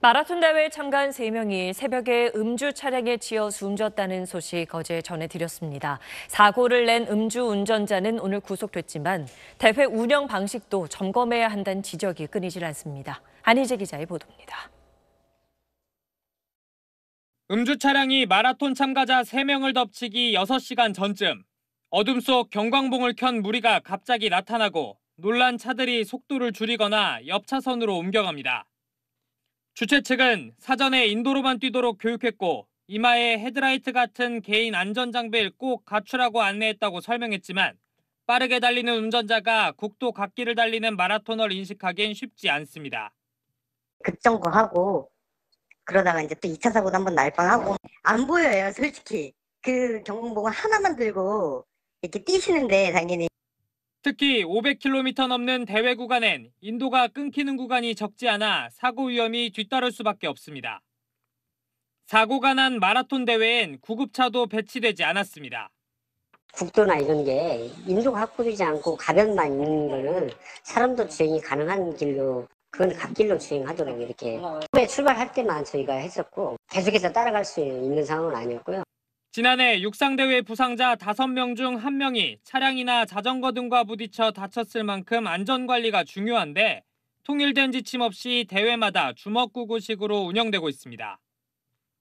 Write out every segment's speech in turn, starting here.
마라톤 대회에 참가한 3명이 새벽에 음주 차량에 치여 숨졌다는 소식 어제 전해드렸습니다. 사고를 낸 음주 운전자는 오늘 구속됐지만 대회 운영 방식도 점검해야 한다는 지적이 끊이질 않습니다. 안희재 기자의 보도입니다. 음주 차량이 마라톤 참가자 3명을 덮치기 6시간 전쯤 어둠 속 경광봉을 켠 무리가 갑자기 나타나고 놀란 차들이 속도를 줄이거나 옆 차선으로 옮겨갑니다. 주최 측은 사전에 인도로만 뛰도록 교육했고 이마에 헤드라이트 같은 개인 안전장비를 꼭 갖추라고 안내했다고 설명했지만 빠르게 달리는 운전자가 국도 각기를 달리는 마라토너를 인식하기엔 쉽지 않습니다. 급정거하고 그러다가 이제 또 2차 사고도 한번 날 뻔하고 안 보여요 솔직히 그 경보가 하나만 들고 이렇게 뛰시는데 당연히 특히 500km 넘는 대회 구간엔 인도가 끊기는 구간이 적지 않아 사고 위험이 뒤따를 수밖에 없습니다. 사고가 난 마라톤 대회엔 구급차도 배치되지 않았습니다. 국도나 이런 게 인도가 확보되지 않고 가변만 있는 거는 사람도 주행이 가능한 길로 그건 갓길로 주행하도록 이렇게 네. 처음에 출발할 때만 저희가 했었고 계속해서 따라갈 수 있는 상황은 아니었고요. 지난해 육상대회 부상자 5명 중 1명이 차량이나 자전거 등과 부딪혀 다쳤을 만큼 안전관리가 중요한데 통일된 지침 없이 대회마다 주먹구구식으로 운영되고 있습니다.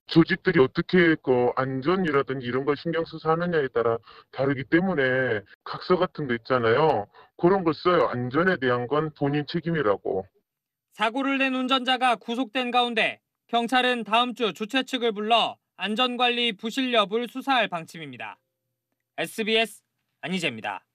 조직들이 어떻게 그 안전이라든지 이런 걸 신경 써서 하느냐에 따라 다르기 때문에 각서 같은 거 있잖아요. 그런 걸 써요. 안전에 대한 건 본인 책임이라고. 사고를 낸 운전자가 구속된 가운데 경찰은 다음 주 주최 측을 불러 안전관리 부실 여부를 수사할 방침입니다. SBS 안희재입니다.